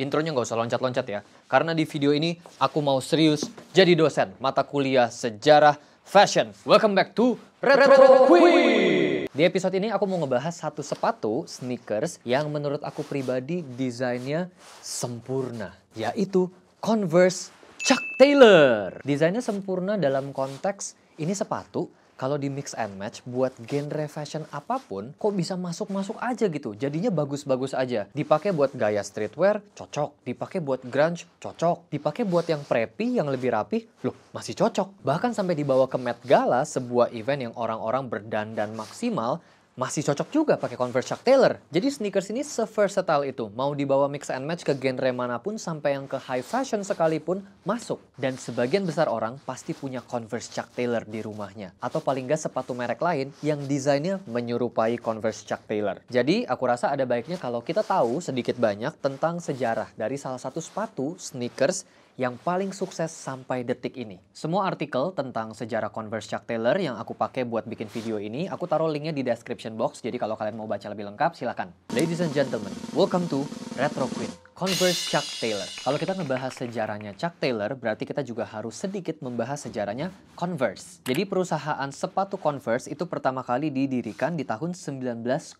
Intronya nggak usah loncat-loncat ya. Karena di video ini aku mau serius jadi dosen mata kuliah sejarah fashion. Welcome back to Retro, Retro Queen. Di episode ini aku mau ngebahas satu sepatu sneakers yang menurut aku pribadi desainnya sempurna, yaitu Converse Chuck Taylor. Desainnya sempurna dalam konteks ini sepatu kalau di mix and match buat genre fashion apapun kok bisa masuk-masuk aja gitu. Jadinya bagus-bagus aja. Dipakai buat gaya streetwear cocok, dipakai buat grunge cocok, dipakai buat yang preppy yang lebih rapi, loh masih cocok. Bahkan sampai dibawa ke Met Gala, sebuah event yang orang-orang berdandan maksimal masih cocok juga pakai Converse Chuck Taylor. Jadi sneakers ini se-versatile itu, mau dibawa mix and match ke genre manapun sampai yang ke high fashion sekalipun masuk. Dan sebagian besar orang pasti punya Converse Chuck Taylor di rumahnya. Atau paling nggak sepatu merek lain yang desainnya menyerupai Converse Chuck Taylor. Jadi aku rasa ada baiknya kalau kita tahu sedikit banyak tentang sejarah dari salah satu sepatu sneakers yang paling sukses sampai detik ini. Semua artikel tentang sejarah Converse Chuck Taylor yang aku pakai buat bikin video ini, aku taruh linknya di description box, jadi kalau kalian mau baca lebih lengkap silakan. Ladies and gentlemen, welcome to Retro Queen. Converse Chuck Taylor. Kalau kita ngebahas sejarahnya Chuck Taylor, berarti kita juga harus sedikit membahas sejarahnya Converse. Jadi perusahaan sepatu Converse itu pertama kali didirikan di tahun 1908.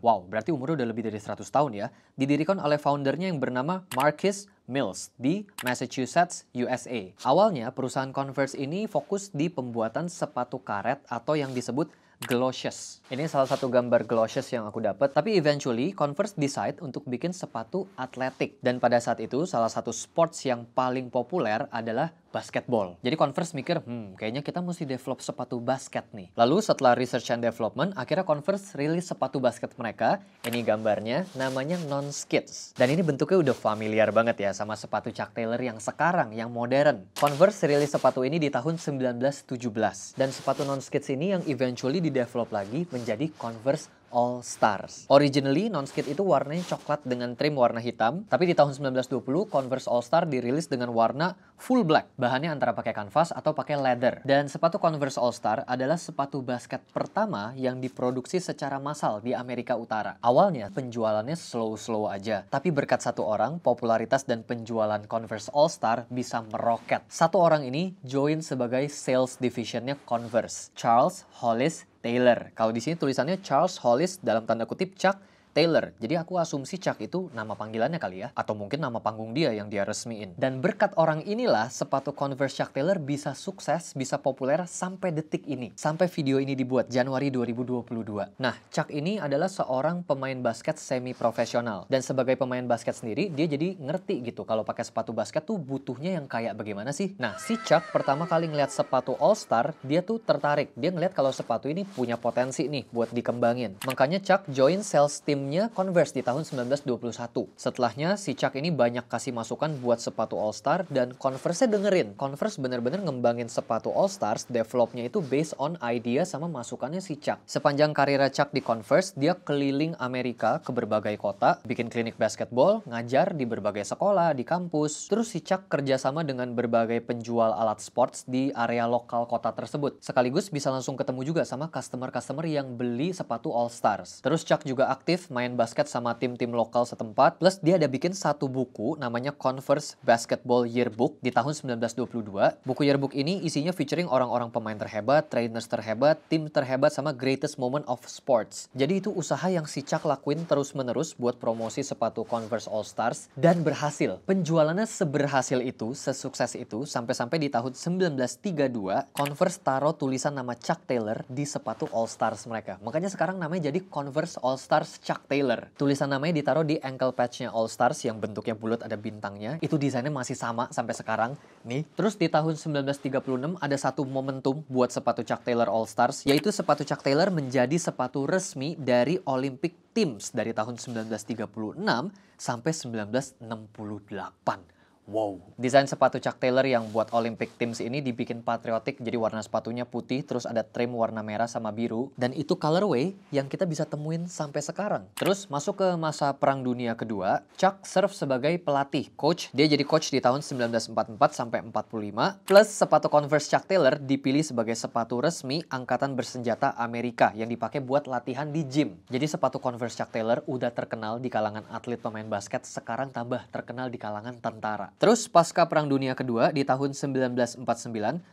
Wow, berarti umurnya udah lebih dari 100 tahun ya. Didirikan oleh foundernya yang bernama Marcus Mills di Massachusetts, USA. Awalnya, perusahaan Converse ini fokus di pembuatan sepatu karet atau yang disebut Glossius. Ini salah satu gambar Glossius yang aku dapat, tapi eventually Converse decide untuk bikin sepatu atletik. Dan pada saat itu, salah satu sports yang paling populer adalah basketball. Jadi Converse mikir, hmm, kayaknya kita mesti develop sepatu basket nih. Lalu setelah research and development, akhirnya Converse rilis sepatu basket mereka. Ini gambarnya, namanya Non-Skids. Dan ini bentuknya udah familiar banget ya sama sepatu Chuck Taylor yang sekarang, yang modern. Converse rilis sepatu ini di tahun 1917. Dan sepatu Non-Skids ini yang eventually didevelop lagi menjadi Converse All Stars. Originally, non-skid itu warnanya coklat dengan trim warna hitam, tapi di tahun 1920, Converse All Star dirilis dengan warna full black. Bahannya antara pakai kanvas atau pakai leather. Dan sepatu Converse All Star adalah sepatu basket pertama yang diproduksi secara massal di Amerika Utara. Awalnya penjualannya slow-slow aja, tapi berkat satu orang, popularitas dan penjualan Converse All Star bisa meroket. Satu orang ini join sebagai sales divisionnya Converse, Charles Hollis Taylor. Kalau di sini tulisannya Charles Hollis dalam tanda kutip Chuck Taylor. Jadi aku asumsi Chuck itu nama panggilannya kali ya. Atau mungkin nama panggung dia yang dia resmiin. Dan berkat orang inilah sepatu Converse Chuck Taylor bisa sukses, bisa populer sampai detik ini. Sampai video ini dibuat Januari 2022. Nah, Chuck ini adalah seorang pemain basket semi profesional. Dan sebagai pemain basket sendiri, dia jadi ngerti gitu kalau pakai sepatu basket tuh butuhnya yang kayak bagaimana sih. Nah, si Chuck pertama kali ngeliat sepatu All Star, dia tuh tertarik. Dia ngeliat kalau sepatu ini punya potensi nih buat dikembangin. Makanya Chuck join sales team timnya Converse di tahun 1921. Setelahnya, si Chuck ini banyak kasih masukan buat sepatu All-Star dan converse dengerin. Converse bener-bener ngembangin sepatu All-Stars, developnya itu based on idea sama masukannya si Chuck. Sepanjang karir Chuck di Converse, dia keliling Amerika ke berbagai kota, bikin klinik basketball, ngajar di berbagai sekolah, di kampus. Terus si Chuck kerjasama dengan berbagai penjual alat sports di area lokal kota tersebut. Sekaligus bisa langsung ketemu juga sama customer-customer yang beli sepatu All Stars. Terus Chuck juga aktif main basket sama tim-tim lokal setempat. Plus dia ada bikin satu buku namanya Converse Basketball Yearbook di tahun 1922. Buku yearbook ini isinya featuring orang-orang pemain terhebat, trainers terhebat, tim terhebat sama greatest moment of sports. Jadi itu usaha yang si Chuck lakuin terus-menerus buat promosi sepatu Converse All Stars dan berhasil. Penjualannya seberhasil itu, sesukses itu sampai-sampai di tahun 1932 Converse taruh tulisan nama Chuck Taylor di sepatu All Stars mereka. Makanya sekarang namanya jadi Converse All Stars Chuck Chuck Taylor. Tulisan namanya ditaruh di ankle patch-nya All Stars yang bentuknya bulat ada bintangnya. Itu desainnya masih sama sampai sekarang. Nih. Terus di tahun 1936 ada satu momentum buat sepatu Chuck Taylor All Stars, yaitu sepatu Chuck Taylor menjadi sepatu resmi dari Olympic Teams dari tahun 1936 sampai 1968. Wow. Desain sepatu Chuck Taylor yang buat Olympic Teams ini dibikin patriotik jadi warna sepatunya putih terus ada trim warna merah sama biru dan itu colorway yang kita bisa temuin sampai sekarang. Terus masuk ke masa Perang Dunia Kedua, Chuck serve sebagai pelatih, coach. Dia jadi coach di tahun 1944 sampai 45 plus sepatu Converse Chuck Taylor dipilih sebagai sepatu resmi angkatan bersenjata Amerika yang dipakai buat latihan di gym. Jadi sepatu Converse Chuck Taylor udah terkenal di kalangan atlet pemain basket, sekarang tambah terkenal di kalangan tentara. Terus pasca Perang Dunia Kedua di tahun 1949,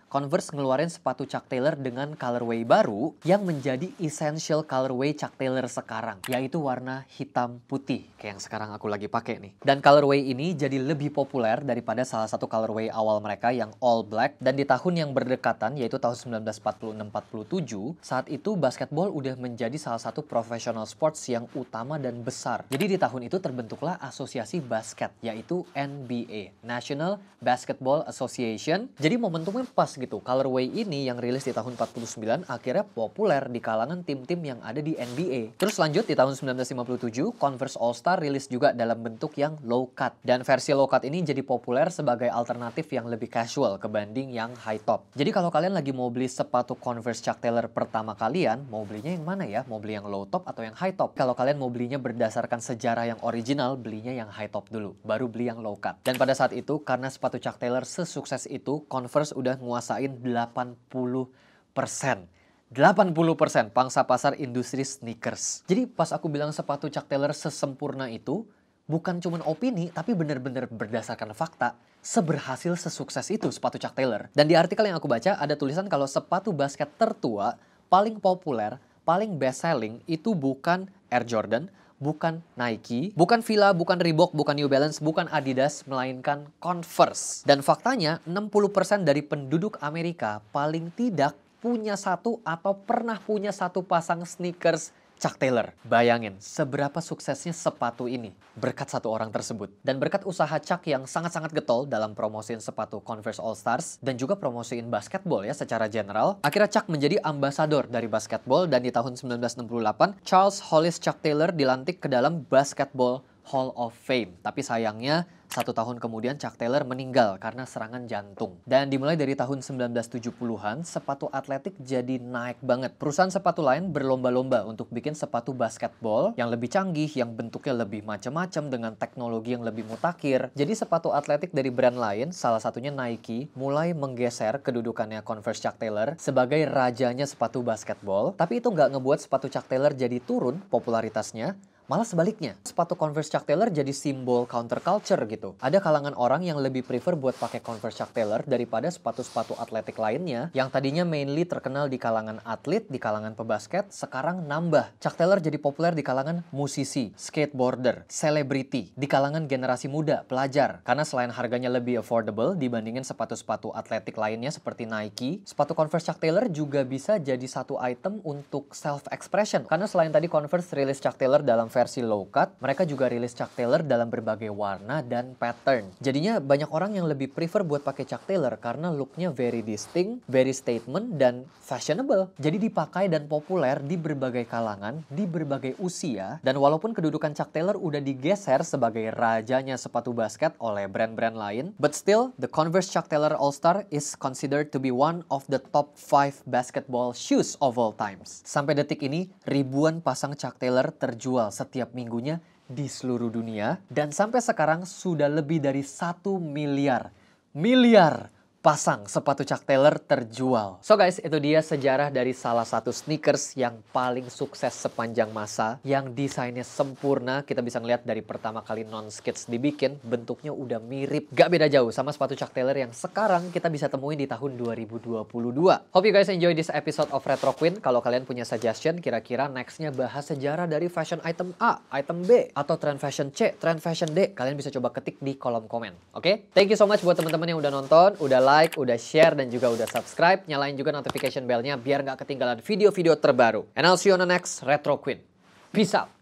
Converse ngeluarin sepatu Chuck Taylor dengan colorway baru yang menjadi essential colorway Chuck Taylor sekarang, yaitu warna hitam putih kayak yang sekarang aku lagi pakai nih. Dan colorway ini jadi lebih populer daripada salah satu colorway awal mereka yang all black dan di tahun yang berdekatan yaitu tahun 1946-47, saat itu basketball udah menjadi salah satu professional sports yang utama dan besar. Jadi di tahun itu terbentuklah asosiasi basket yaitu NBA. National Basketball Association. Jadi momentumnya pas gitu. Colorway ini yang rilis di tahun 49 akhirnya populer di kalangan tim-tim yang ada di NBA. Terus lanjut di tahun 1957 Converse All-Star rilis juga dalam bentuk yang low cut. Dan versi low cut ini jadi populer sebagai alternatif yang lebih casual kebanding yang high top. Jadi kalau kalian lagi mau beli sepatu Converse Chuck Taylor pertama kalian, mau belinya yang mana ya? Mau beli yang low top atau yang high top? Kalau kalian mau belinya berdasarkan sejarah yang original, belinya yang high top dulu, baru beli yang low cut. Dan pada saat saat itu karena sepatu Chuck Taylor sesukses itu Converse udah nguasain 80 persen. 80% pangsa pasar industri sneakers. Jadi pas aku bilang sepatu Chuck Taylor sesempurna itu, bukan cuma opini, tapi benar-benar berdasarkan fakta, seberhasil sesukses itu sepatu Chuck Taylor. Dan di artikel yang aku baca, ada tulisan kalau sepatu basket tertua, paling populer, paling best selling, itu bukan Air Jordan, bukan Nike, bukan Fila, bukan Reebok, bukan New Balance, bukan Adidas, melainkan Converse. Dan faktanya 60% dari penduduk Amerika paling tidak punya satu atau pernah punya satu pasang sneakers Chuck Taylor. Bayangin seberapa suksesnya sepatu ini berkat satu orang tersebut. Dan berkat usaha Chuck yang sangat-sangat getol dalam promosiin sepatu Converse All Stars dan juga promosiin basketball ya secara general. Akhirnya Chuck menjadi ambasador dari basketball dan di tahun 1968 Charles Hollis Chuck Taylor dilantik ke dalam Basketball Hall of Fame. Tapi sayangnya satu tahun kemudian Chuck Taylor meninggal karena serangan jantung. Dan dimulai dari tahun 1970-an, sepatu atletik jadi naik banget. Perusahaan sepatu lain berlomba-lomba untuk bikin sepatu basketball yang lebih canggih, yang bentuknya lebih macam-macam dengan teknologi yang lebih mutakhir. Jadi sepatu atletik dari brand lain, salah satunya Nike, mulai menggeser kedudukannya Converse Chuck Taylor sebagai rajanya sepatu basketball. Tapi itu nggak ngebuat sepatu Chuck Taylor jadi turun popularitasnya, Malah sebaliknya, sepatu Converse Chuck Taylor jadi simbol counter culture gitu. Ada kalangan orang yang lebih prefer buat pakai Converse Chuck Taylor daripada sepatu-sepatu atletik lainnya yang tadinya mainly terkenal di kalangan atlet, di kalangan pebasket, sekarang nambah. Chuck Taylor jadi populer di kalangan musisi, skateboarder, selebriti, di kalangan generasi muda, pelajar. Karena selain harganya lebih affordable dibandingin sepatu-sepatu atletik lainnya seperti Nike, sepatu Converse Chuck Taylor juga bisa jadi satu item untuk self-expression. Karena selain tadi Converse rilis Chuck Taylor dalam versi low cut, mereka juga rilis Chuck Taylor dalam berbagai warna dan pattern. Jadinya banyak orang yang lebih prefer buat pakai Chuck Taylor karena looknya very distinct, very statement, dan fashionable. Jadi dipakai dan populer di berbagai kalangan, di berbagai usia, dan walaupun kedudukan Chuck Taylor udah digeser sebagai rajanya sepatu basket oleh brand-brand lain, but still, the Converse Chuck Taylor All-Star is considered to be one of the top 5 basketball shoes of all times. Sampai detik ini, ribuan pasang Chuck Taylor terjual setiap minggunya di seluruh dunia dan sampai sekarang sudah lebih dari satu miliar miliar pasang sepatu Chuck Taylor terjual. So guys, itu dia sejarah dari salah satu sneakers yang paling sukses sepanjang masa, yang desainnya sempurna. Kita bisa ngeliat dari pertama kali non-skits dibikin, bentuknya udah mirip. Gak beda jauh sama sepatu Chuck Taylor yang sekarang kita bisa temuin di tahun 2022. Hope you guys enjoy this episode of Retro Queen. Kalau kalian punya suggestion, kira-kira nextnya bahas sejarah dari fashion item A, item B, atau trend fashion C, trend fashion D. Kalian bisa coba ketik di kolom komen, oke? Okay? Thank you so much buat teman-teman yang udah nonton, udah like, like, udah share, dan juga udah subscribe. Nyalain juga notification bellnya biar nggak ketinggalan video-video terbaru. And I'll see you on the next Retro Queen. Peace out.